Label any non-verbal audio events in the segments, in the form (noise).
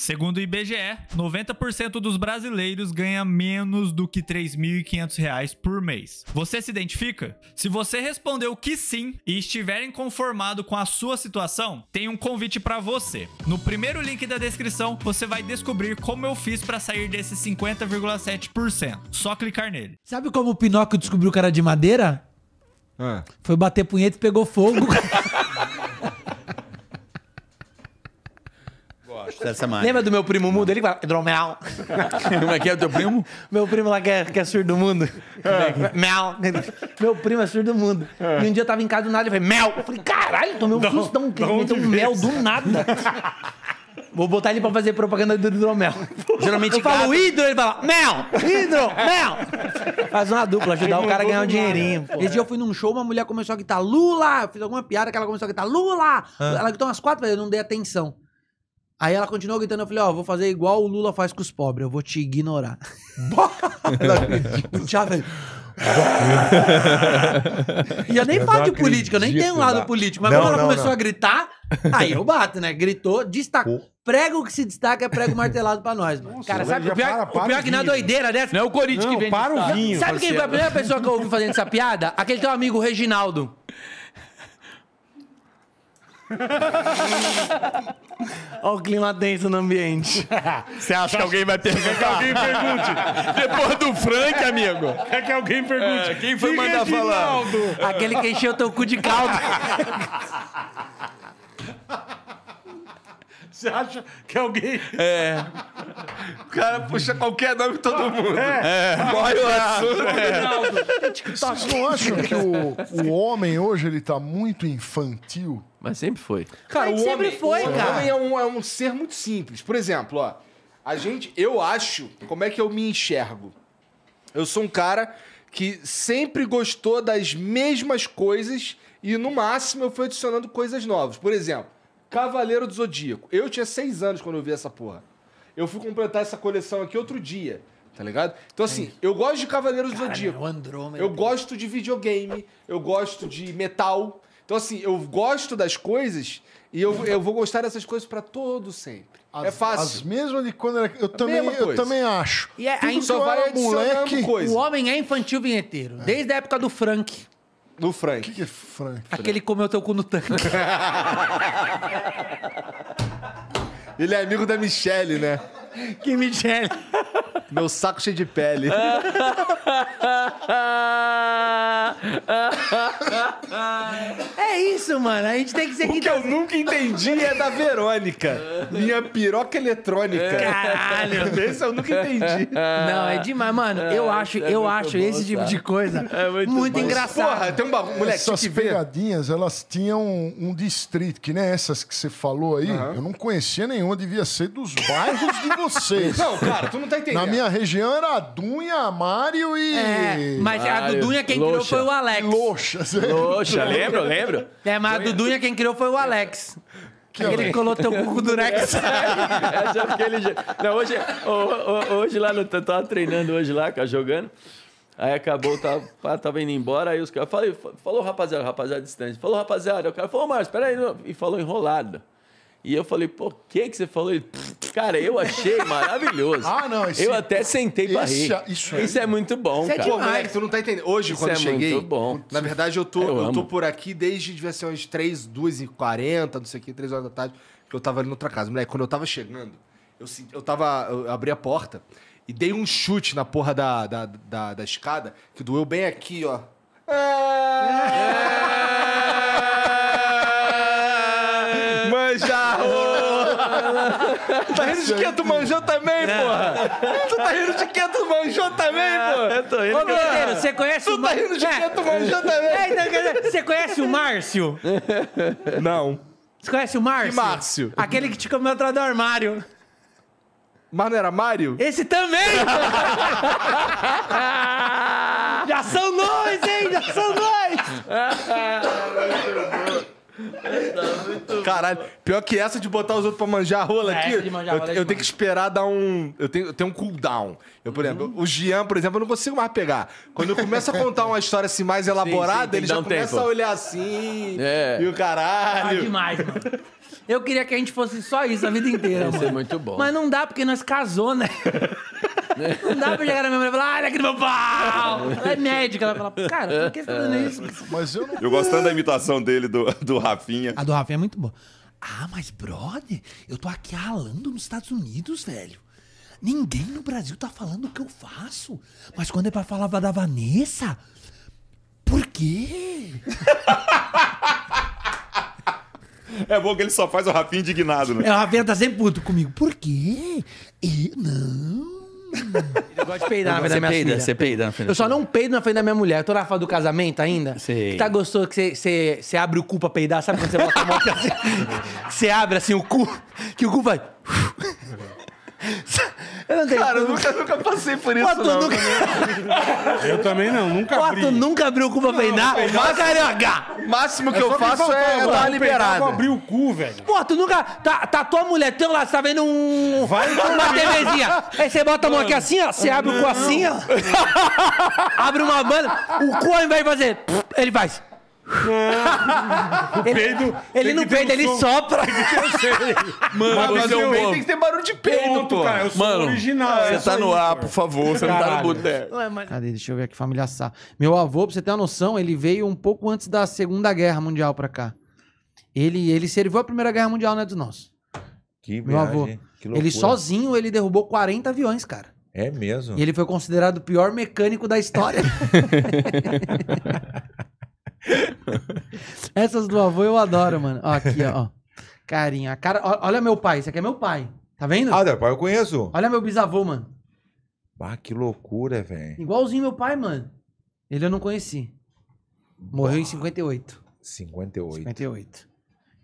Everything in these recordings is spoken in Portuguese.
Segundo o IBGE, 90% dos brasileiros ganha menos do que R$ 3.500 por mês. Você se identifica? Se você respondeu que sim e estiver inconformado com a sua situação, tem um convite para você. No primeiro link da descrição, você vai descobrir como eu fiz para sair desse 50,7%. Só clicar nele. Sabe como o Pinóquio descobriu que era de madeira? Ah. Foi bater punheta e pegou fogo. (laughs) Lembra do meu primo mudo? Ele fala, hidromel. Como é que é o teu primo? Meu primo lá que é, que é surdo mundo. É. Mel. Meu primo é surdo mundo. É. E um dia eu tava em casa do nada e falei, mel. Eu falei, caralho, tomei um susto tão Que um mel do nada. Vou botar ele pra fazer propaganda do hidromel. Geralmente Eu falo hidro, ele fala mel, hidro, mel. Faz uma dupla, ajudar o cara a ganhar um dinheirinho. Esse dia eu fui num show, uma mulher começou a gritar Lula. eu Fiz alguma piada que ela começou a gritar Lula. Ah. Ela gritou umas quatro vezes, eu não dei atenção. Aí ela continuou gritando, eu falei, ó, oh, vou fazer igual o Lula faz com os pobres, eu vou te ignorar. (laughs) o e eu nem eu falo de política, eu nem tenho um lado político, mas não, quando ela não, começou a gritar, aí eu bato, né? Gritou, destacou. Prego que se destaca é prego martelado pra nós, mano. Nossa, cara, sabe o pior, é para, para o pior que na doideira dessa? Não é o Corinthians que vem. Para o vinho. Sabe quem foi a primeira pessoa que eu ouvi fazendo essa piada? Aquele teu é amigo Reginaldo. (laughs) Olha o clima denso no ambiente. (laughs) Você acha que alguém vai perguntar? Quer que alguém pergunte. Depois do Frank, amigo. Quer que alguém pergunte. É, quem foi Diga mandar é falar? Aquele que encheu teu cu de caldo. (laughs) Você acha que alguém. É. O cara puxa qualquer nome de todo mundo. É. Corre é. o assunto. É. Vocês não acham que o, é. o homem hoje ele tá muito infantil? Mas sempre foi. Cara, o homem, sempre foi, o cara. homem é um, é um ser muito simples. Por exemplo, ó. A gente, eu acho, como é que eu me enxergo? Eu sou um cara que sempre gostou das mesmas coisas e no máximo eu fui adicionando coisas novas. Por exemplo, Cavaleiro do Zodíaco. Eu tinha seis anos quando eu vi essa porra. Eu fui completar essa coleção aqui outro dia, tá ligado? Então, assim, eu gosto de Cavaleiro do Zodíaco. É Andrômeda. Eu gosto de videogame, eu gosto de metal. Então, assim, eu gosto das coisas e eu, eu vou gostar dessas coisas para todo sempre. As, é fácil. As mesmas de quando era. Eu também, eu também acho. E é, Tudo só vai moleque. Coisa. O homem é infantil vinheteiro. É. Desde a época do Frank. No Frank. O que, que, é Frank? Aquele comeu teu cu no tanque. (laughs) Ele é amigo da Michelle, né? (laughs) Que Michele. Meu saco cheio de pele. (laughs) é isso, mano. A gente tem que ser O que eu nunca entendi é da Verônica. Minha piroca é eletrônica. Caralho. (laughs) Esse eu nunca entendi. Não, é demais, mano. É, eu acho, é eu acho bom, esse tipo de coisa é muito, muito engraçado. Porra, tem um bagulho, moleque, Essas pegadinhas, elas tinham um distrito, que nem essas que você falou aí. Uhum. Eu não conhecia nenhuma, devia ser dos bairros de vocês. Não, cara, tu não tá entendendo. Na minha região era a Dunha, Mário e. É, mas a Dudunha quem criou foi o Alex. Loxa, você Poxa, lembro, lembro. É, mas a Dudunha quem criou foi o Alex. Que Aquele que colou teu cu do Rex. (laughs) É, já é fiquei ligeiro. Não, hoje, hoje lá no. Eu tava treinando hoje lá, cara, jogando. Aí acabou, tava, tá, tava indo embora, aí os caras. Falei, falou rapaziada, rapaziada distante. Falou rapaziada, o cara falou, Ô, Márcio, peraí. E falou enrolado. E eu falei, pô, o que, que você falou? Ele, cara, eu achei (laughs) maravilhoso. ah, não, isso Eu até sentei pra rir. É- isso, é isso é muito bom, isso é cara. É Pô, moleque, tu não tá entendendo. Hoje, isso quando é eu cheguei. Muito bom. Na verdade, eu tô, eu, eu tô por aqui desde devia ser umas 3, 2 e 40 não sei o que, 3 horas da tarde, que eu tava ali noutra casa. Moleque, quando eu tava chegando, eu, eu tava. Eu abri a porta e dei um chute na porra da, da, da, da escada que doeu bem aqui, ó. (laughs) É... é. tá rindo de quê? Tu manjou também, porra? Tu tá rindo de quê? Tu manjou também, ah, porra? Eu tô rindo. Ô, Guerreiro, você conhece tu o... Tu tá rindo de quê? É. Tu manjou também? É, então, você conhece o Márcio? Não. Você conhece o Márcio? Que Márcio? Aquele que te comeu atrás do armário. Mas não era Mário? Esse também! (laughs) Já Tá muito Caralho, pior que essa de botar os outros pra manjar a rola aqui. Essa de manjar rola eu, é eu tenho que esperar dar um. Eu tenho, eu tenho um cooldown. Eu, por uhum. exemplo, o Gian, por exemplo, eu não consigo mais pegar. Quando eu começo a contar uma história assim mais (laughs) elaborada, ele já um começa tempo. a olhar assim. É. E o Ah, caralho. demais, mano. Eu queria que a gente fosse só isso a vida inteira, muito bom. Mas não dá, porque nós casou, né? (laughs) Não dá pra chegar na minha mulher e falar, ai, daquele tá meu pau! Ela é médica. Ela fala, cara, por que você tá fazendo é. isso? Mas eu não. Eu gostando da imitação dele do, do Rafinha. A do Rafinha é muito boa. Ah, mas brother, eu tô aqui ralando nos Estados Unidos, velho. Ninguém no Brasil tá falando o que eu faço. Mas quando é pra falar da Vanessa, por quê? É bom que ele só faz o Rafinha indignado, né? É, o Rafinha tá sempre puto comigo. Por quê? E não. (laughs) Eu gosto de peidar na frente da minha peida, filha. Você peida na frente Eu só não peido na frente da minha mulher. Eu tô na fase do casamento ainda. Sei. Que tá gostoso que você abre o cu pra peidar. Sabe quando você bota a mão assim? (laughs) Você abre assim o cu, que o cu vai... (laughs) Eu tenho. Cara, eu nunca, nunca passei por isso, Pato não. nunca- Eu também não, nunca Ó, abri. tu nunca abriu cu pra peinar? Ó, carioca! O máximo que é eu faço é dar uma liberada. Eu abrir o cu, velho. Pô, tu nunca. Tá, tá tua mulher teu lá, você tá vendo um. Vai uma TVzinha. Aí você bota a mão aqui assim, ó. Você abre o cu assim, ó. (laughs) abre uma banda. O cu ao invés de fazer. Ele faz. Não. É. (laughs) ele, peido. Ele não peida, um ele som. sopra. (laughs) Mano, Mas você é um tem que ter barulho de peido, Ponto, pô. Cara, eu sou Mano, original. Você tá no ar, por favor. Você Caralho. não tá no boteco. Mas... Cadê? Deixa eu ver aqui, família Sá. Meu avô, pra você ter uma noção, ele veio um pouco antes da Segunda Guerra Mundial pra cá. Ele, ele serviu a Primeira Guerra Mundial, né, dos nossos. Que Meu viagem. avô. Que ele sozinho, ele derrubou 40 aviões, cara. É mesmo? E ele foi considerado o pior mecânico da história. (laughs) (laughs) Essas do avô eu adoro, mano. Ó, aqui, ó. Carinha. Cara, ó, olha meu pai. Esse aqui é meu pai. Tá vendo? Ah, meu pai eu conheço. Olha meu bisavô, mano. Ah, que loucura, velho. Igualzinho meu pai, mano. Ele eu não conheci. Morreu em 58. 58. 58.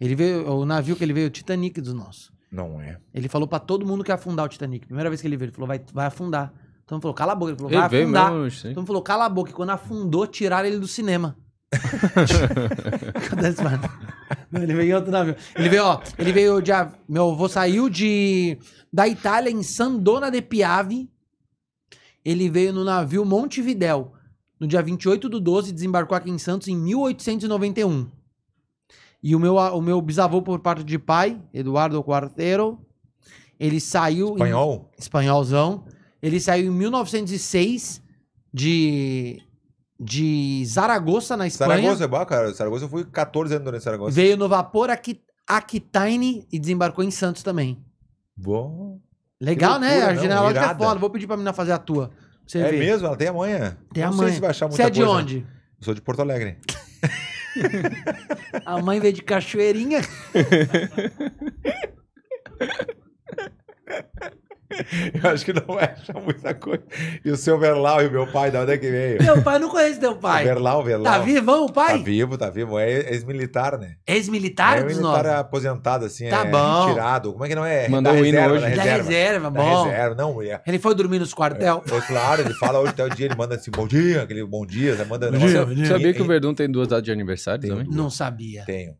Ele veio, o navio que ele veio, o Titanic dos nossos. Não é. Ele falou pra todo mundo que ia afundar o Titanic. Primeira vez que ele veio, ele falou, vai, vai afundar. Então falou, cala a boca. Ele falou, vai Ele veio afundar. mesmo, Então falou, cala a boca. E quando afundou, tiraram ele do cinema. (laughs) ele veio em outro navio. Ele veio, ó. Ele veio de. av- Meu avô saiu de. Da Itália, em Sandona de Piave. Ele veio no navio Montevidéu. No dia 28 do 12, desembarcou aqui em Santos em 1891. E o meu, o meu bisavô, por parte de pai, Eduardo Quartero, ele saiu. Em, Espanhol? espanholzão. Ele saiu em 1906 de de Zaragoza, na Espanha. Zaragoza é bom, cara. Zaragoza, eu fui 14 anos durante Zaragoza. Veio no vapor aqui Aquitaine e desembarcou em Santos também. Bom. Legal, né? loucura, né? A não, genealógica é foda. Vou pedir pra menina fazer a tua. Você é mesmo? Ela tem amanhã. Tem não Sei se vai achar muita Você é de coisa. onde? Eu sou de Porto Alegre. (laughs) a mãe veio de Cachoeirinha. (laughs) (laughs) Eu acho que não acha muita coisa. E o seu Verlau e o meu pai, da onde é que veio? Meu pai, não conheço teu pai. O Verlau, Verlau. Tá vivão o pai? Tá vivo, tá vivo. É ex-militar, né? Ex-militar é dos nossos? militar aposentado, assim. Tá é bom. Retirado. Como é que não é? é Mandou da hino hoje. Da reserva, reserva bom. Da reserva, não. É. Ele foi dormir nos quartel? É, é, claro, ele fala hoje até o dia, ele manda assim, bom dia, aquele bom dia, manda... Bom dia, bom dia. Sabia que o Verdun tem duas datas de aniversário também? Não sabia. Tenho.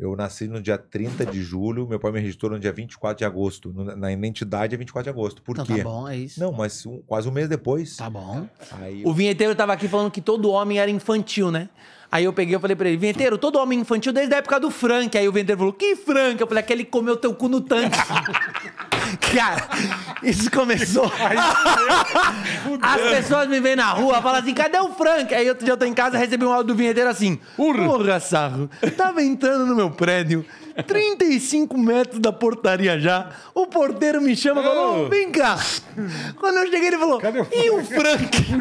Eu nasci no dia 30 de julho, meu pai me registrou no dia 24 de agosto. Na identidade é 24 de agosto. Por então, quê? Tá bom, é isso. Não, mas um, quase um mês depois. Tá bom. Aí... O vinheteiro tava aqui falando que todo homem era infantil, né? Aí eu peguei e falei pra ele, vinheteiro, todo homem infantil desde a época do Frank. Aí o vinheteiro falou, que Frank? Eu falei, aquele comeu teu cu no tanque. (laughs) Cara, isso começou. As pessoas me veem na rua, falam assim: cadê o Frank? Aí outro dia eu tô em casa recebi um áudio do vinheteiro assim: Porra, Sarro, tava entrando no meu prédio. 35 metros da portaria já. O porteiro me chama e falou: Vem cá. Quando eu cheguei, ele falou: Cadê o E o Frank?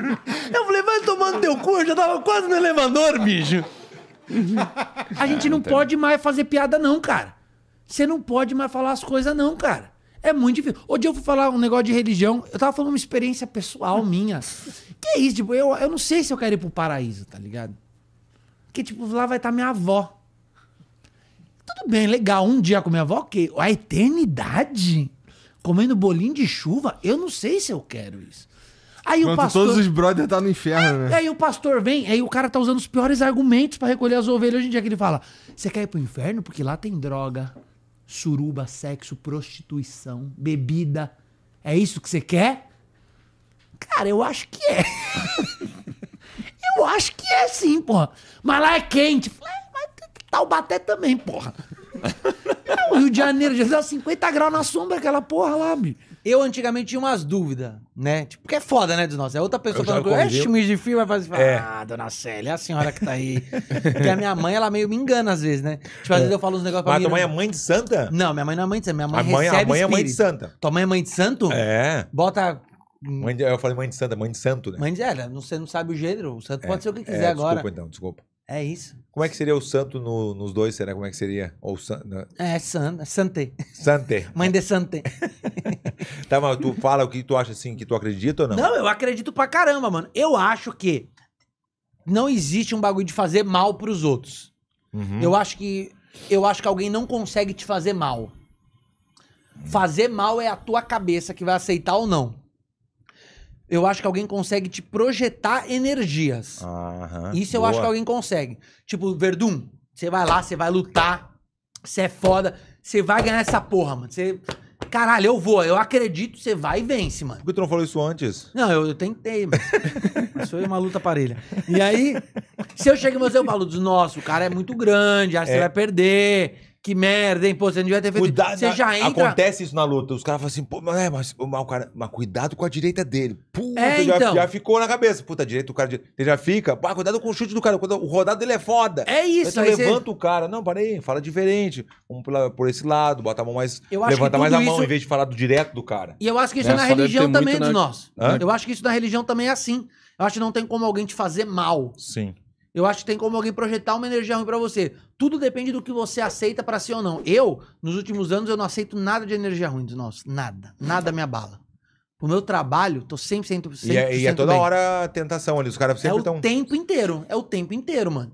eu falei: Vai tomando teu cu, eu já tava quase no elevador, bicho. A gente não pode mais fazer piada, não, cara. Você não pode mais falar as coisas, não, cara. É muito difícil. Hoje eu fui falar um negócio de religião, eu tava falando uma experiência pessoal (laughs) minha. Que é isso, tipo, eu, eu não sei se eu quero ir pro paraíso, tá ligado? Porque, tipo, lá vai estar tá minha avó. Tudo bem, legal, um dia com minha avó, ok. A eternidade? Comendo bolinho de chuva? Eu não sei se eu quero isso. Aí Quanto o pastor... todos os brothers tá no inferno, é, né? Aí o pastor vem, aí o cara tá usando os piores argumentos para recolher as ovelhas. Hoje em dia que ele fala, você quer ir pro inferno? Porque lá tem droga suruba, sexo, prostituição, bebida. É isso que você quer? Cara, eu acho que é. (laughs) eu acho que é sim, porra. Mas lá é quente. Falei, é, mas Taubaté também, porra. (laughs) É, o Rio de Janeiro já dá 50 graus na sombra aquela porra lá, bicho. Eu antigamente tinha umas dúvidas, né? Tipo, porque é foda, né, dos nossos. É outra pessoa eu falando comigo é filmes de filme, vai fazer. É. Ah, dona Célia, é a senhora que tá aí. porque a minha mãe, ela meio me engana às vezes, né? Tipo, às é. vezes eu falo uns negócios pra Mas tua mãe é mãe de santa? Não, minha mãe não é mãe de santa. Minha mãe, a mãe, recebe a mãe é mãe de santa. Tua mãe é mãe de santo? É. Bota Mãe de, eu falei mãe de santa, mãe de santo, né? Mãe de, é, não, você não sabe o gênero. O santo é, pode ser o que é, quiser é, desculpa, agora. Desculpa, então, desculpa. É isso. Como é que seria o santo no, nos dois, será? Como é que seria? Ou san, É, san, Santé. Santé. (laughs) Mãe de Santé. tá, mas tu fala o que tu acha assim, que tu acredita ou não? Não, eu acredito pra caramba, mano. Eu acho que não existe um bagulho de fazer mal pros outros. Uhum. Eu acho que eu acho que alguém não consegue te fazer mal. Uhum. Fazer mal é a tua cabeça que vai aceitar ou não eu acho que alguém consegue te projetar energias. Aham, Isso eu boa. acho que alguém consegue. Tipo, Verdun, você vai lá, você vai lutar, você é foda, você vai ganhar essa porra, mano. Você. Caralho, eu vou, eu acredito, você vai e vence, mano. Por que tu não falou isso antes? Não, eu, eu tentei, mano. Isso (laughs) foi uma luta parelha. E aí, se eu chego em você, eu falo, nossa, o cara é muito grande, acho que você é. vai perder que merda, hein? Pô, você não devia ter feito. Cuidado, você já entra. Acontece isso na luta. Os caras falam assim, pô, mas, é, mas, mas, cara, mas cuidado com a direita dele. Puta, é, já, então. já, ficou na cabeça. Puta, direita, o cara. Ele já fica. Pá, cuidado com o chute do cara. O rodado dele é foda. É isso, então, aí. Você levanta você... o cara. Não, para aí, fala diferente. Vamos por, por esse lado, bota a mão mais. Eu acho levanta mais a mão isso... em vez de falar do direto do cara. E eu acho que isso né? é na Só religião também é de nós. Hã? Eu acho que isso na religião também é assim. Eu acho que não tem como alguém te fazer mal. Sim. Eu acho que tem como alguém projetar uma energia ruim para você. Tudo depende do que você aceita para si ou não. Eu, nos últimos anos, eu não aceito nada de energia ruim dos nossos. Nada. Nada me abala. O meu trabalho, tô 100%, 100% e, é, e é toda bem. hora a tentação ali. Os caras é sempre estão... É o tão... tempo inteiro. É o tempo inteiro, mano.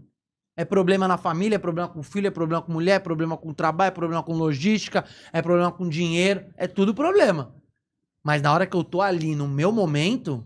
É problema na família, é problema com filho, é problema com mulher, é problema com trabalho, é problema com logística, é problema com dinheiro. É tudo problema. Mas na hora que eu tô ali, no meu momento,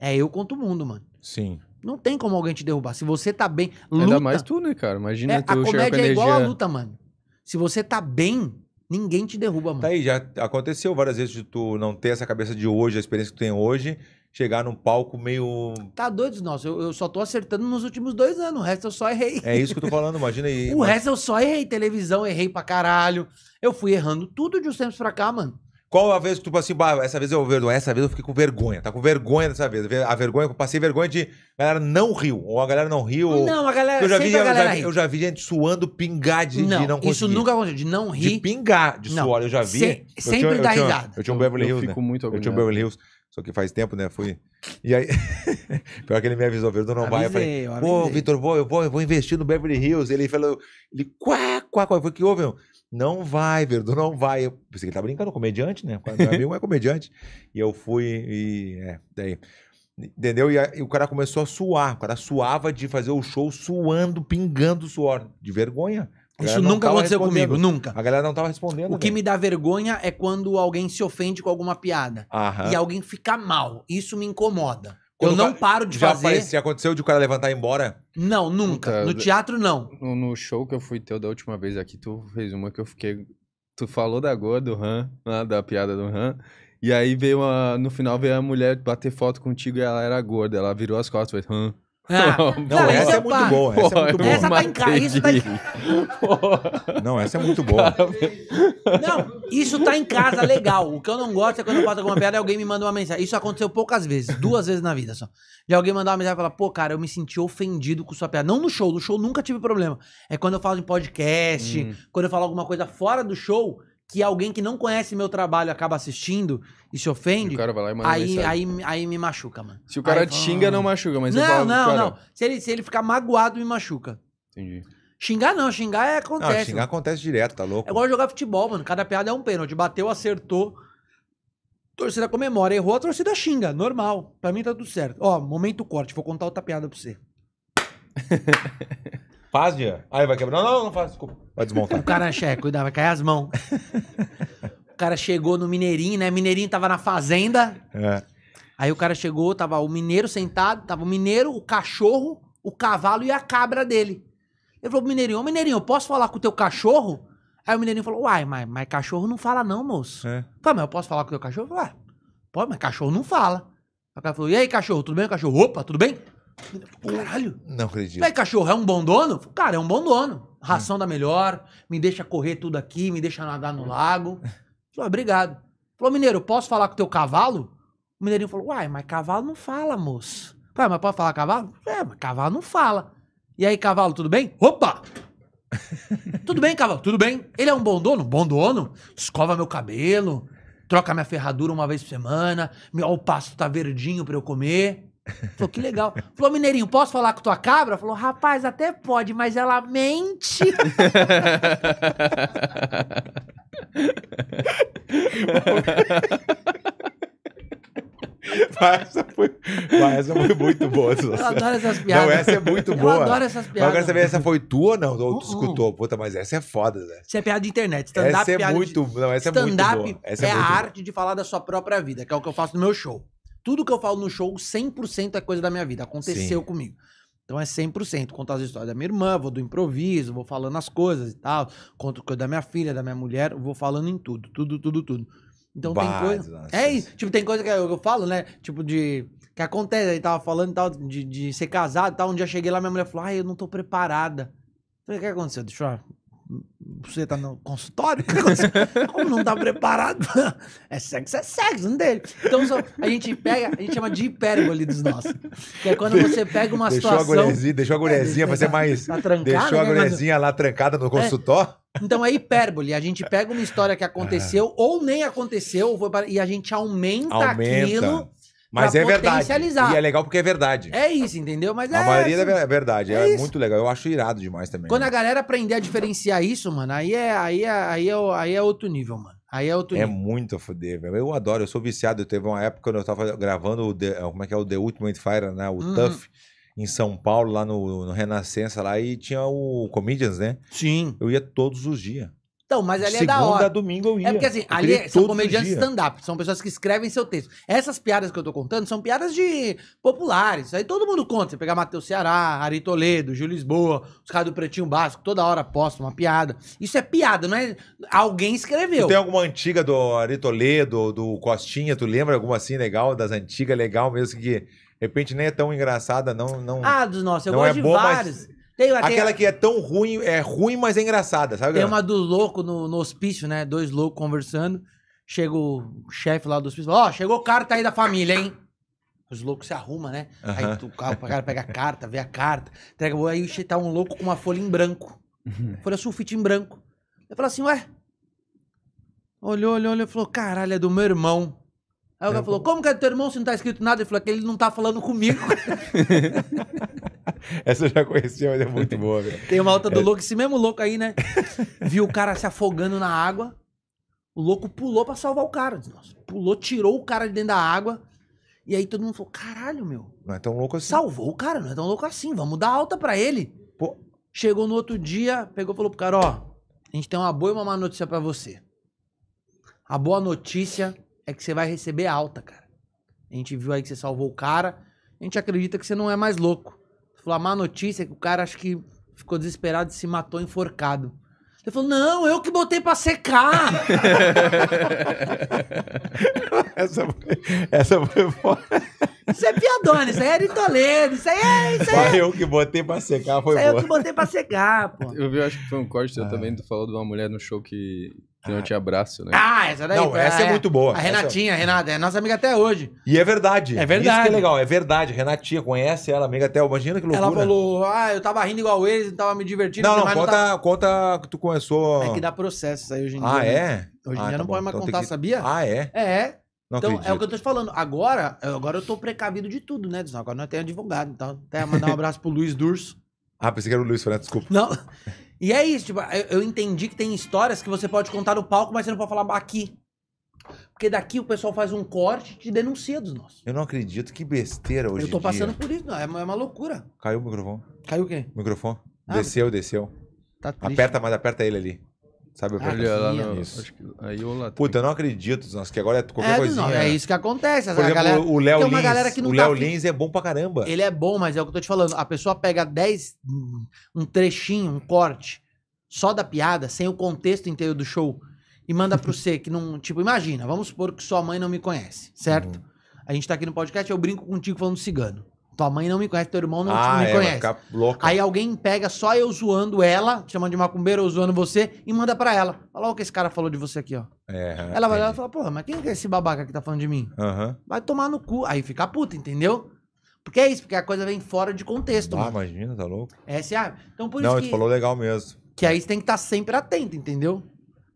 é eu contra o mundo, mano. Sim. Não tem como alguém te derrubar. Se você tá bem, luta. Ainda mais tu, né, cara? Imagina é, tu a comédia com é energia... é igual a luta, mano. Se você tá bem, ninguém te derruba, mano. Tá aí, já aconteceu várias vezes de tu não ter essa cabeça de hoje, a experiência que tu tem hoje, chegar num palco meio. Tá doido, nossa. Eu, eu só tô acertando nos últimos dois anos. O resto eu só errei. É isso que eu tô falando, imagina aí. (laughs) o mas... resto eu só errei. Televisão, errei pra caralho. Eu fui errando tudo de uns tempos pra cá, mano. Qual a vez que tu passou assim, bah, essa vez eu vergonha, essa vez eu fiquei com vergonha, tá com vergonha dessa vez. A vergonha, eu passei vergonha de a galera não riu, ou a galera não riu. Ou... Não, a galera, eu já vi, a galera eu, já vi, eu já vi gente suando pingar de não, de não conseguir. Isso nunca aconteceu, de não rir. De pingar de não. suor, eu já vi. Se, sempre tinha, dá eu tinha, risada. Eu tinha um Beverly Hills, eu fico né? muito agoniado. Eu tinha um Beverly Hills. Só que faz tempo, né? Fui. E aí, (laughs) pior que ele me avisou, viu? não vai. eu falei, pô, Vitor, vou, eu vou, eu vou investir no Beverly Hills. Ele falou, ele, quá, quá, quá. Eu falei, que houve, meu? Não vai, Verdu, não vai. Eu pensei que ele tá brincando, comediante, né? Meu amigo é comediante. E eu fui e. É, daí. Entendeu? E, aí, e, o cara começou a suar. O cara suava de fazer o show suando, pingando suor, de vergonha. Isso nunca aconteceu comigo, nunca. A galera não tava respondendo. O que me dá vergonha é quando alguém se ofende com alguma piada. Aham. E alguém fica mal. Isso me incomoda. Quando eu não paro de já fazer. Se aconteceu de o cara levantar e ir embora? Não, nunca. Puta, No teatro, não. No, no show que eu fui teu da última vez aqui, tu fez uma que eu fiquei. Tu falou da Goa, do Han, da piada do Han. E aí veio uma. No final veio a mulher bater foto contigo e ela era gorda. Ela virou as costas e fez Han. Ah, não, não, essa é, é, muito pá. boa. Essa é muito boa. Essa tá em casa. Isso tá em... Não, essa é muito boa. Não, isso tá em casa, legal. O que eu não gosto é quando eu faço alguma piada e alguém me manda uma mensagem. Isso aconteceu poucas vezes, duas vezes na vida só. De alguém mandar uma mensagem e falar, pô, cara, eu me senti ofendido com sua piada. Não no show, no show nunca tive problema. É quando eu falo em podcast, hum. quando eu falo alguma coisa fora do show, que alguém que não conhece meu trabalho acaba assistindo e se ofende, E o cara vai lá e manda aí, aí, aí me machuca, mano. Se o cara Aí te fala, xinga, não machuca, mas eu Não, não, cara... não. Se ele, se ele ficar magoado, me machuca. Entendi. Xingar não, xingar é acontece. Não, xingar mano. acontece direto, tá louco? É igual jogar futebol, mano. Cada piada é um pênalti. Bateu, acertou. Torcida comemora. Errou, a torcida xinga. Normal. Pra mim tá tudo certo. Ó, momento corte. Vou contar outra piada pra você. (laughs) Faz, Jean. Aí vai quebrar. Não, não, não faz, desculpa. Vai desmontar. O cara, chega, cuidado, vai cair as mãos. o cara chegou no Mineirinho, né? Mineirinho tava na fazenda. É. Aí o cara chegou, tava o mineiro sentado, tava o mineiro, o cachorro, o cavalo e a cabra dele. Ele falou pro Mineirinho, ô Mineirinho, eu posso falar com o teu cachorro? Aí o Mineirinho falou, uai, mas, mas cachorro não fala não, moço. É. Tá, mas eu posso falar com o teu cachorro? Ué, pode, mas cachorro não fala. Aí o cara falou, e aí cachorro, tudo bem? O cachorro, opa, tudo bem? Caralho! Não acredito. Aí, cachorro, é um bom dono? Cara, é um bom dono. Ração hum. da melhor, me deixa correr tudo aqui, me deixa nadar no lago. Falei, ah, obrigado. Falou, mineiro, posso falar com teu cavalo? O mineirinho falou, uai, mas cavalo não fala, moço. Falei, ah, mas pode falar cavalo? É, mas cavalo não fala. E aí, cavalo, tudo bem? Opa! (laughs) tudo bem, cavalo, tudo bem. Ele é um bom dono? Bom dono. Escova meu cabelo, troca minha ferradura uma vez por semana, meu, o pasto tá verdinho pra eu comer. Falou, que legal. Falou, Mineirinho, posso falar com tua cabra? Falou, rapaz, até pode, mas ela mente. (laughs) essa, foi, essa foi muito boa. Essa. Eu adoro essas piadas. Não, essa é muito boa. Eu adoro essas piadas. Mas eu quero saber, essa foi tua ou não? Ou tu uh-uh. escutou? Puta, mas essa é foda, né? Essa é piada de internet. Stand-up essa é muito, de... não, essa é muito boa. Essa é, é a boa. arte de falar da sua própria vida, que é o que eu faço no meu show. Tudo que eu falo no show, 100% é coisa da minha vida. Aconteceu Sim. comigo. Então é 100%. Conto as histórias da minha irmã, vou do improviso, vou falando as coisas e tal. Conto coisa da minha filha, da minha mulher, vou falando em tudo, tudo, tudo, tudo. Então tem coisa. Nossa. Né? É isso. Tipo, tem coisa que eu, eu, falo, né? Tipo, de. Que acontece, aí tava falando tal, de, de ser casado e tal. Um dia cheguei lá, minha mulher falou: Ai, eu não tô preparada. falei, o que aconteceu? Deixa eu você tá no consultório? (laughs) Como não tá preparado? É sexo, é sexo, não dele. Então só, a gente pega, a gente chama de hipérbole dos nossos. Que é quando você pega uma deixou situação. A gurezinha, deixou a gurezinha é, pra ser mais. Tá trancada, deixou a gurezinha né, lá trancada no é. consultório? É, então é hipérbole. A gente pega uma história que aconteceu, ah. ou nem aconteceu, e a gente aumenta, aumenta. aquilo mas é verdade. E é legal porque é verdade. É isso, entendeu? Mas a é, maioria assim, é verdade. É, é muito legal. Eu acho irado demais também. Quando né? a galera aprender a diferenciar isso, mano, aí é, aí é, aí é, aí é outro nível, mano. Aí é outro É nível. muito a velho. Eu adoro, eu sou viciado. Eu teve uma época quando eu tava gravando o The, como é que é o The Ultimate Fire, né? O uhum. Tough em São Paulo, lá no, no Renascença, lá, e tinha o Comedians, né? Sim. Eu ia todos os dias. Então, mas ali Segunda, é da hora. domingo eu ia. É porque assim, ali é, são comediantes stand-up, são pessoas que escrevem seu texto. Essas piadas que eu tô contando são piadas de populares. aí todo mundo conta. Você pegar Matheus Ceará, Ari Toledo, Júlio Lisboa, os caras do Pretinho Básico, toda hora postam uma piada. Isso é piada, não é. Alguém escreveu. tem alguma antiga do Ari Toledo, do Costinha, tu lembra alguma assim legal, das antigas, legal mesmo, que de repente nem é tão engraçada, não. não ah, dos nossos, eu gosto é de boa, vários. Mas... Tem, Aquela que é tão ruim, é ruim, mas é engraçada, sabe? Tem uma do louco no, no hospício, né? Dois loucos conversando. Chega o chefe lá do hospício e fala: Ó, oh, chegou carta tá aí da família, hein? Os loucos se arrumam, né? Uhum. Aí tu, o cara pega a carta, vê a carta, entrega. Aí tá um louco com uma folha em branco. Uhum. Folha sulfite em branco. Eu falo assim, ué. Olhou, olhou, olhou, falou: caralho, é do meu irmão. Aí o cara é, falou: como que é do teu irmão se não tá escrito nada? Ele falou: é que ele não tá falando comigo. (laughs) (laughs) Essa eu já conhecia, mas é muito boa, velho. Tem uma outra do é. louco, esse mesmo louco aí, né? Viu o cara se afogando na água. O louco pulou para salvar o cara. Nossa, pulou, tirou o cara de dentro da água. E aí todo mundo falou: caralho, meu. Não é tão louco assim. Salvou o cara, não é tão louco assim. Vamos dar alta para ele. Pô. Chegou no outro dia, pegou e falou pro cara: ó, a gente tem uma boa e uma má notícia para você. A boa notícia é que você vai receber alta, cara. A gente viu aí que você salvou o cara. A gente acredita que você não é mais louco falou a má notícia é que o cara acho que ficou desesperado e se matou enforcado. Ele falou, não, eu que botei pra secar. (laughs) essa foi, essa foi foda. Isso é piadona, isso aí é Toledo, isso aí é... Isso aí é... eu que botei pra secar, foi isso é boa. eu que botei pra secar, pô. Eu vi, acho que foi um corte, eu ah, também, é. tu falou de uma mulher no show que que não abraço, né? Ah, essa daí. Não, essa é, é, muito boa. A é Renatinha, a Renata, é nossa amiga até hoje. E é verdade. É verdade. Isso que é legal, é verdade. Renatinha conhece ela, amiga até. Imagina que loucura. Ela falou, ah, eu tava rindo igual eles, tava me divertindo. Não, não, conta, tava... conta que tu começou. É que dá processo aí hoje em ah, dia. Ah, é? Né? Hoje em ah, dia tá não bom. pode mais então contar, que... sabia? Ah, é? É. Não então, acredito. é o que eu tô te falando. Agora, agora eu tô precavido de tudo, né, Agora nós temos advogado. Então, até mandar um (laughs) abraço pro Luiz Durso. Ah, pensei que era o Luiz Fernando, desculpa. Não. (laughs) E é isso, tipo, eu, eu entendi que tem histórias que você pode contar no palco, mas você não pode falar aqui. Porque daqui o pessoal faz um corte e te denuncia dos nossos. Eu não acredito, que besteira hoje. Eu tô passando por isso, não, é, uma, é uma loucura. Caiu o microfone. Caiu o quê? O microfone. Ah, desceu, desceu. Tá triste, aperta, mas aperta ele ali. Sabe? Aqui, lá no, acho que, aí Puta, eu não acredito, nós que agora é, é qualquer é, coisinha. Não, é isso que acontece. Por exemplo, galera, o Léo Lins, o tá Léo tá Lins é bom pra caramba. Ele é bom, mas é o que eu tô te falando. A pessoa pega 10, um trechinho, um corte, só da piada, sem o contexto inteiro do show, e manda pro C que não... Tipo, imagina, vamos supor que sua mãe não me conhece, certo? Uhum. A gente tá aqui no podcast, eu brinco contigo falando cigano. Tua mãe não me conhece, teu irmão não ah, me é, conhece. louca. Aí alguém pega só eu zoando ela, chamando de macumbeira ou zoando você, e manda pra ela. Olha o que esse cara falou de você aqui, ó. É, ela vai é. lá e fala, porra, mas quem é esse babaca que tá falando de mim? Uhum. Vai tomar no cu. Aí fica puta, entendeu? Porque é isso, porque a coisa vem fora de contexto, ah, mano. imagina, tá louco? é a... Então por não, isso que... Não, falou legal mesmo. Que aí você tem que estar tá sempre atento, entendeu?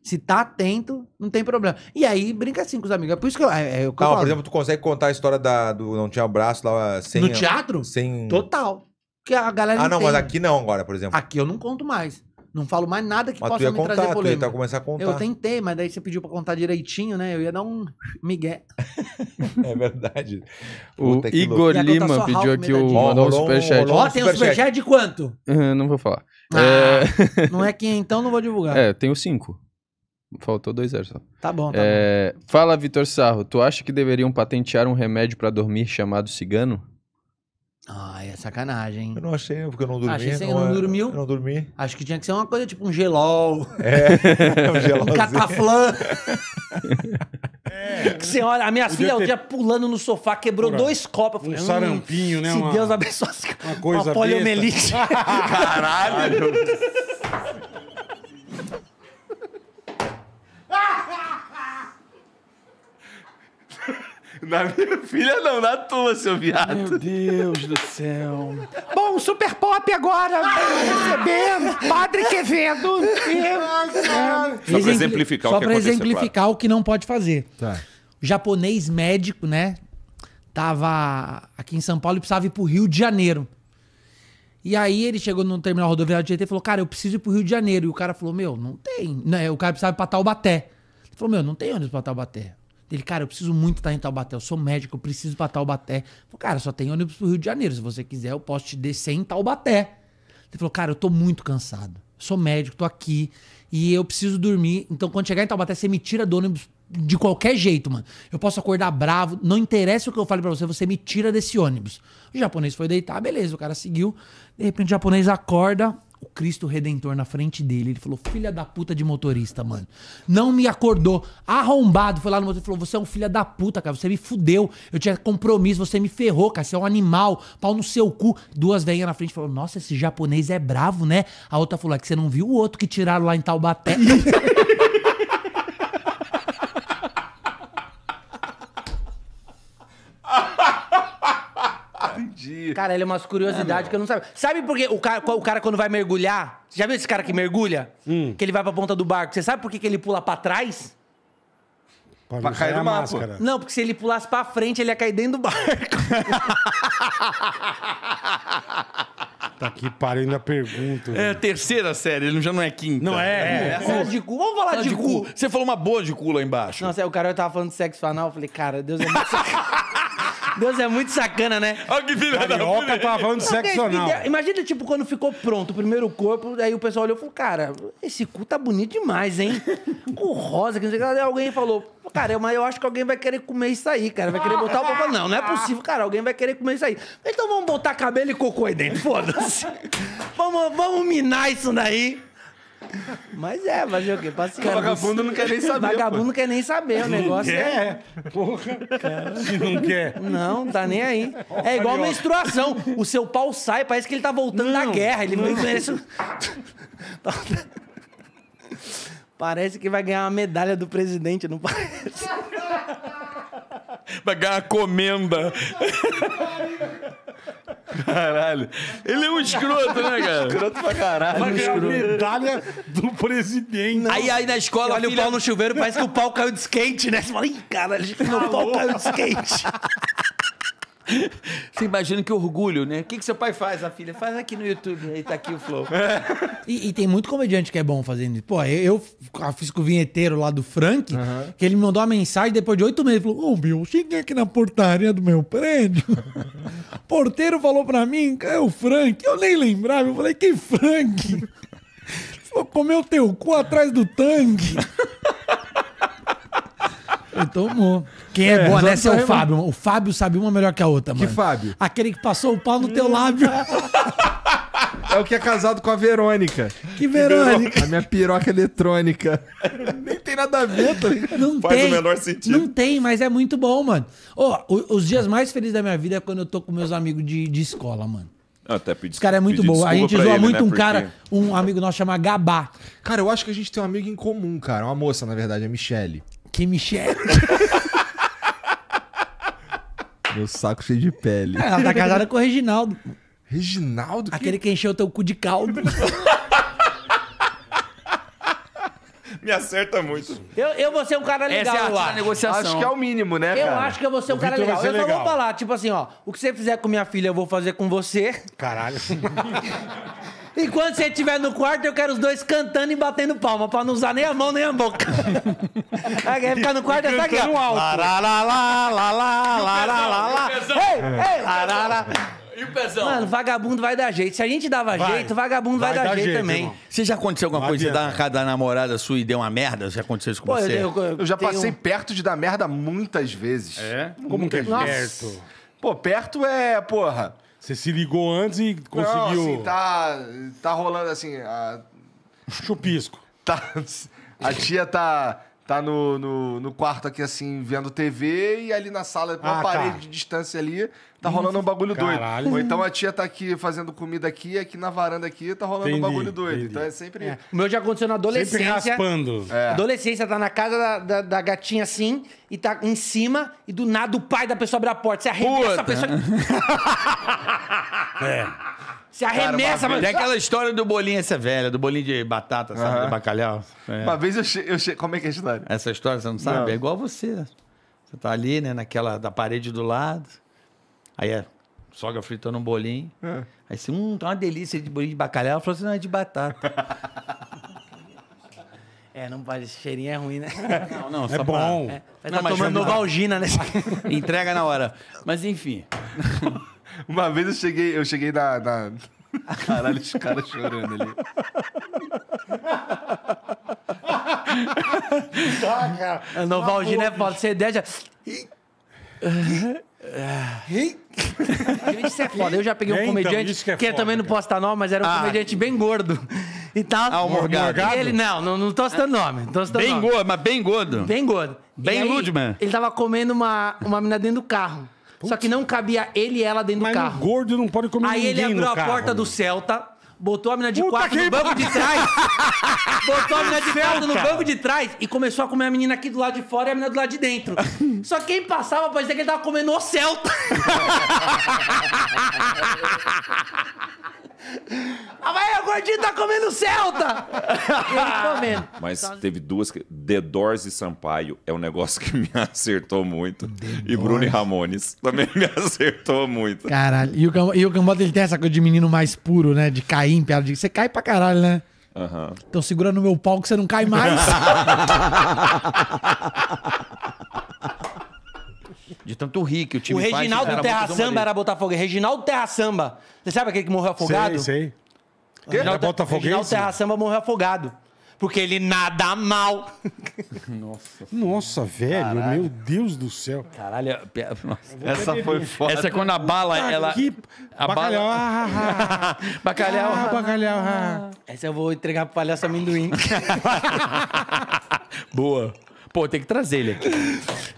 Se tá atento, não tem problema. E aí brinca assim com os amigos. É por isso que eu. É, é o que não, eu por exemplo, tu consegue contar a história da, do Não Tinha o Braço lá sem. No teatro? Sem. Total. Que a galera. Ah, não, entende. mas aqui não, agora, por exemplo. Aqui eu não conto mais. Não falo mais nada que mas possa ia me contar, trazer polêmica. Tu ia começar a contar. Eu tentei, mas daí você pediu pra contar direitinho, né? Eu ia dar um migué. (laughs) é verdade. O Igor Lima pediu aqui o mandou um superchat. Ó, tem um superchat de quanto? (laughs) não vou falar. Ah, é... não é quem então, não vou divulgar. É, tenho cinco. Faltou dois zeros só. Tá bom, tá é... bom. Fala, Vitor Sarro. Tu acha que deveriam patentear um remédio para dormir chamado cigano? Ah, é sacanagem. Eu não achei, porque eu não dormi. Achei não, não é- dormiu. Eu não dormi. Acho que tinha que ser uma coisa tipo um gelol. É, (laughs) um gelolzinho. Um cataflã. É. a minha filha ter... um dia pulando no sofá, quebrou Pura. dois copos. Falei, um sarampinho, hum, né? Se uma... Deus abençoe. Uma coisa Uma poliomielite. (laughs) Caralho. (laughs) Na minha filha não, na tua, seu viado. Meu Deus do céu. Bom, Super Pop agora receber Padre Quevedo. E... Só é, pra exemplificar o que Só pra exemplificar claro. o que não pode fazer. Tá. O japonês médico, né? Tava aqui em São Paulo e precisava ir pro Rio de Janeiro. E aí ele chegou no terminal rodoviário de Tietê e falou, cara, eu preciso ir pro Rio de Janeiro. E o cara falou, meu, não tem. Né? o cara precisava ir pra Taubaté. Ele falou, meu, não tem ônibus pra Taubaté. Ele, cara, eu preciso muito estar em Taubaté, eu sou médico, eu preciso ir pra Taubaté. Eu falei, cara, só tem ônibus pro Rio de Janeiro, se você quiser eu posso te descer em Taubaté. Ele falou, cara, eu tô muito cansado, eu sou médico, tô aqui e eu preciso dormir. Então quando chegar em Taubaté, você me tira do ônibus de qualquer jeito, mano. Eu posso acordar bravo, não interessa o que eu fale para você, você me tira desse ônibus. O japonês foi deitar, beleza, o cara seguiu. De repente o japonês acorda, o Cristo Redentor na frente dele. Ele falou, filha da puta de motorista, mano. Não me acordou. Arrombado. Foi lá no motor e falou, você é um filho da puta, cara. Você me fudeu. Eu tinha compromisso, você me ferrou, cara. Você é um animal. Pau no seu cu. Duas velhinhas na frente falou, nossa, esse japonês é bravo, né? A outra falou, é que você não viu o outro que tiraram lá em Taubaté. (laughs) Entendi. Cara, ele é umas curiosidades é, que eu não sabia. Sabe por que o cara, o cara quando vai mergulhar... Você já viu esse cara que mergulha? Hum. Que ele vai pra ponta do barco. Você sabe por que, que ele pula pra trás? Pra, pra cair no mar, máscara. Não, porque se ele pulasse pra frente, ele ia cair dentro do barco. (laughs) tá aqui, parando a pergunta. É, a terceira série, ele já não é quinta. Não é? é. é. é. de cu. Vamos falar de, de, cu. Você falou uma boa de cu lá embaixo. Nossa, é, o cara eu tava falando de sexo anal, eu falei, cara, Deus é muito... (laughs) Deus é muito sacana, né? Olha que filha Carioca da tava falando de sexo ou não. Imagina, tipo, quando ficou pronto o primeiro corpo, aí o pessoal olhou e falou, cara, esse cu tá bonito demais, hein? Com rosa, que não sei o que. Aí alguém falou, cara, mas eu acho que alguém vai querer comer isso aí, cara. Vai querer botar o papo. Não, não é possível, cara. Alguém vai querer comer isso aí. Então vamos botar cabelo e cocô aí dentro, foda-se. (laughs) vamos, vamos minar isso daí. Mas é, fazer o quê? Paciência. Vagabundo não quer nem saber. Vagabundo não quer nem saber, o negócio é- quer, é. Porra. Cara. Se não quer. Não, tá nem aí. é igual ó. menstruação. O seu pau sai, parece que ele tá voltando não, da guerra. Ele não. Parece... parece que vai ganhar uma medalha do presidente, não parece? Vai ganhar uma comenda. Caralho. Ele é um escroto, né, cara? escroto pra caralho. Vai ganhar medalha do presidente. Aí, aí na escola, olha filha... o pau no chuveiro, parece que o pau caiu de skate, né? Você fala, ih, caralho, o pau caiu de skate. (laughs) (laughs) Você imagina que orgulho, né? O que, que seu pai faz, a filha? Faz aqui no YouTube, aí tá aqui o Flow. (laughs) E, e tem muito comediante que é bom fazendo isso. Pô, eu, eu fiz com o vinheteiro lá do Frank, uhum. que ele me mandou uma mensagem depois de oito meses. Ele falou: Ô, Bill, cheguei aqui na portaria do meu prédio. (laughs) porteiro falou pra mim: é o Frank. Eu nem lembrava. Eu falei: quem Frank? Ele falou: comeu teu cu atrás do tanque tomou. Quem é, é boa nessa é o Fábio. O Fábio sabe uma melhor que a outra, mano. Que Fábio? Aquele que passou o pau no teu lábio. (laughs) É o que é casado com a Verônica. Que Verônica? A minha piroca eletrônica. Nem tem nada a ver, tá ligado? Não Faz tem, o menor sentido. Não tem, mas é muito bom, mano. oh, os dias mais felizes da minha vida é quando eu tô com meus amigos de, de escola, mano. Ah, até pedi, Esse cara é muito bom. A gente zoa ele, muito né, um porque... cara, um amigo nosso chama Gabá. Cara, eu acho que a gente tem um amigo em comum, cara. Uma moça, na verdade, é Michelle que me Meu saco cheio de pele. É, ela tá casada com o Reginaldo. Reginaldo? Aquele que, que encheu teu cu de caldo. Me acerta muito. Eu, eu vou ser um cara legal, Essa é a eu acho. negociação. Acho que é o mínimo, né, Eu cara? acho que eu vou ser um cara legal. Eu legal. só vou falar, tipo assim, ó. O que você fizer com minha filha, eu vou fazer com você. Caralho. (laughs) Enquanto você estiver no quarto, eu quero os dois cantando e batendo palma, pra não usar nem a mão nem a boca. (laughs) Aí quer ficar no quarto, é aqui, ó. alto. Lá, lá, lá, lá, Ei, ei, e o pezão? Mano, vagabundo vai dar jeito. Se a gente dava vai. jeito, vagabundo vai, vai dar, dar, jeito, jeito também. Irmão. Você já aconteceu alguma vai coisa? Você dá uma cara da namorada sua e deu uma merda? Já aconteceu isso com Pô, você? Eu, eu, eu, eu já passei um... perto de dar merda muitas vezes. É? Como que é, é perto? Pô, perto é, porra você se ligou antes e conseguiu. Não, assim, tá, tá rolando assim. A... Chupisco. Tá, (laughs) a tia tá tá no, no, no, quarto aqui, assim, vendo TV, e ali na sala, com ah, uma tá. parede de distância ali, tá rolando um bagulho Caralho. doido. Ou então a tia tá aqui fazendo comida aqui, aqui na varanda aqui, tá rolando entendi, um bagulho doido. Entendi. Então é sempre. É. O meu já aconteceu na adolescência. Sempre raspando. É. Adolescência, tá na casa da, da, da, gatinha assim, e tá em cima, e do nada o pai da pessoa abre a porta. Você arrebenta essa pessoa. (laughs) (laughs) é. Se arremessa, mano. É aquela história do bolinho essa velha, do bolinho de batata, sabe? De bacalhau. É. Uma vez eu cheguei. Eu che... Como é que é a história? Essa história você não sabe? Não. É igual você. Você tá ali, né, naquela da parede do lado. Aí a sogra fritando um bolinho. É. Aí assim, hum, tá uma delícia de bolinho de bacalhau. Ela falou assim, não, é de batata. (laughs) É, não pode, cheirinho é ruim, né? Não, não, É só bom. Pra, é, vai Não, tá tomando novalgina Valgina, né? (laughs) Entrega na hora. Mas enfim. (laughs) Uma vez eu cheguei, eu cheguei na. na... (laughs) Caralho, os caras chorando ali. Tá, cara. A é foda. Você ideia já... Isso é foda. Eu já peguei um então, comediante, que, é que foda, também não cara. posso dar nome, mas era um ah. comediante bem gordo. E tal. Ah, o Morgado. Morgado? Ele, não, não, não tô citando nome. Tô citando bem nome. gordo, mas bem gordo. Bem gordo. Bem Ludman. Ele tava comendo uma, uma mina dentro do carro. Putz. Só que não cabia ele e ela dentro Mas do carro. gordo não pode comer Aí ele abriu a carro. porta do né? Celta, botou a mina de Puta quatro no banco de trás. (laughs) botou a mina de quatro no banco de trás e começou a comer a menina aqui do lado de fora e a menina do lado de dentro. (laughs) Só quem passava parecia que ele tava comendo o Celta. (laughs) Vai, o gordinho tá comendo Celta! Ele comendo. Mas teve duas. que The Doors e Sampaio é um negócio que me (laughs) acertou muito. The e Bruno e Ramones também me (laughs) acertou muito. Caralho. E o, e o Gambota ele tem essa coisa de menino mais puro, né? De cair em piada. De... Você cai pra caralho, né? Uhum. Então segura no meu pau que você não cai mais. (laughs) De tanto rir que o time O Reginaldo cara Terra Samba era Botafoguense. Reginaldo Terra Samba. Você sabe aquele que morreu afogado? Sei, sei. O Era Reginaldo, botafoguense? Reginaldo Terra Samba morreu afogado. Porque ele nada mal. (laughs) Nossa. Nossa, velho, Caralho. meu Deus do céu. Caralho, é nossa. Essa foi foda. Essa é quando a bala, ela. Que A bacalhau. Ah, ah, ah. (laughs) bala. Ah, Bacalhau. ah, bacalhau. Essa eu vou entregar pro palhaço amendoim. (laughs) Boa. Pô, tem que trazer ele aqui.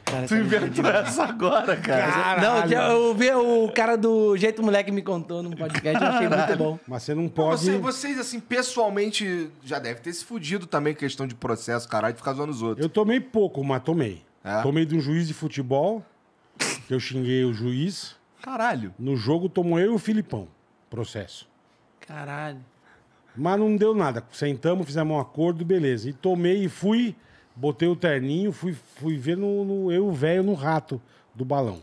Cara, tu tá inventou essa agora, cara. Caralho. Não, eu vi o cara do Jeito Moleque me contou no podcast, eu achei muito bom. Mas você não pode. Você, vocês, assim, pessoalmente, já deve ter se fudido também questão de processo, caralho, de ficar zoando os outros. Eu tomei pouco, mas tomei. É? Tomei de um juiz de futebol, que eu xinguei o juiz. Caralho. No jogo tomou eu e o Filipão. Processo. Caralho. Mas não deu nada. Sentamos, fizemos um acordo, beleza. E tomei e fui botei o terninho, fui, fui ver no, no eu velho no rato do balão.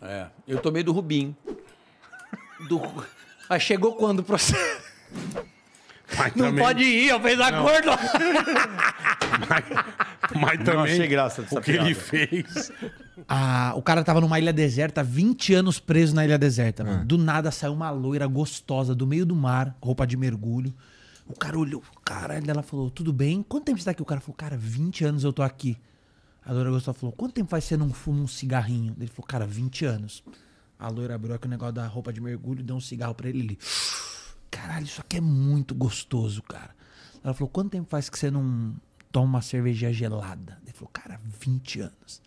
É, eu tomei do Rubim. Do... Mas chegou quando o processo? Mas não também... pode ir, eu fiz acordo. mas, mas também. Não achei graça dessa o que piada. ele fez. Ah, o cara tava numa ilha deserta, 20 anos preso na ilha deserta. Hum. Do nada saiu uma loira gostosa do meio do mar, roupa de mergulho. O cara olhou, caralho, ela falou, tudo bem? Quanto tempo você tá aqui? O cara falou, cara, 20 anos eu tô aqui. A loira gostosa falou, quanto tempo faz que você não fuma um cigarrinho? Ele falou, cara, 20 anos. A loira abriu aqui o negócio da roupa de mergulho, deu um cigarro pra ele. ali caralho, isso aqui é muito gostoso, cara. Ela falou, quanto tempo faz que você não toma uma cerveja gelada? Ele falou, cara, 20 anos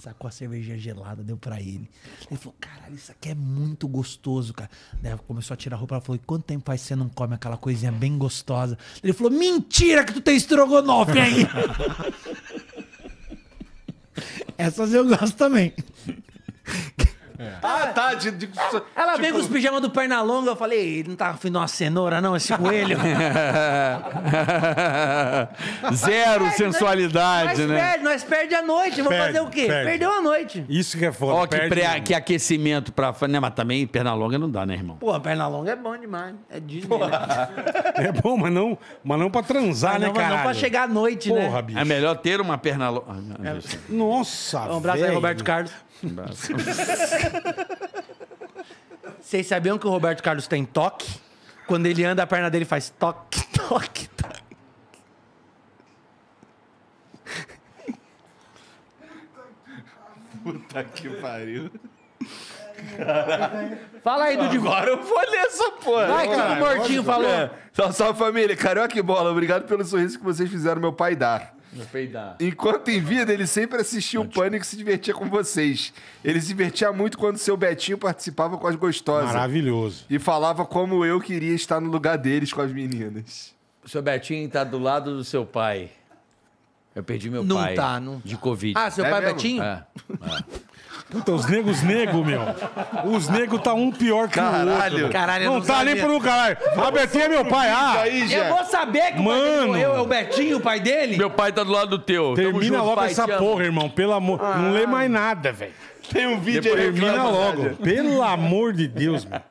sacou a cerveja gelada, deu para ele. Ele falou, caralho, isso aqui é muito gostoso, cara. Daí começou a tirar a roupa, ela falou, quanto tempo faz que você não come aquela coisinha bem gostosa? Ele falou, mentira que tu tem estrogonofe aí! (laughs) Essas eu gosto também. É. Ah, tá. De, de, ela tipo... veio com tipo, os pijamas do Pernalonga. Eu falei, não tá afim de uma cenoura, não, esse coelho. (laughs) Zero perde, sensualidade, nós, né? Nós perde, nós perde a noite. Vamos fazer o quê? Perde. Perdeu a noite. Isso que é foda. Ó, que, pré, que aquecimento pra. Né, mas também Pernalonga não dá, né, irmão? Pô, Pernalonga é bom demais. Né? É Disney. Né? (laughs) É bom, mas não, mas não pra transar, mas né, cara? Não pra chegar à noite, né? Porra, né? Bicho. É melhor ter uma perna longa. Ah, é. Nossa, Um abraço velho. aí, Roberto Carlos. (laughs) Vocês sabiam que o Roberto Carlos tem toque? Quando ele anda, a perna dele faz toque, (laughs) toque, toque. Puta que pariu. Fala aí, Dudu. Agora eu vou ler essa porra. Vai, que o Mortinho falou. É. salve, família. Carioca e bola, obrigado pelo sorriso que vocês fizeram meu pai dar. Enquanto em vida, ele sempre assistia o um Pânico e se divertia com vocês. Ele se divertia muito quando seu Betinho participava com as gostosas. Maravilhoso. E falava como eu queria estar no lugar deles com as meninas. O seu Betinho tá do lado do seu pai. Eu perdi meu não pai. Não tá, não. De tá. Covid. Ah, seu é pai é mesmo? Betinho? É. é. Puta, os negros nego, meu. Os negros tá um pior que caralho. o outro. Caralho, Não, não tá sabia. nem um caralho. A Betinha é meu pai. Ah, aí, eu vou saber que Mano. o morreu. É o Betinho, o pai dele? Meu pai tá do lado do teu. Termina junto, logo pai, essa porra, irmão. Pelo amor. Ah. Não lê mais nada, velho. Tem um vídeo Depois aí. Termina logo. Pelo amor de Deus, mano.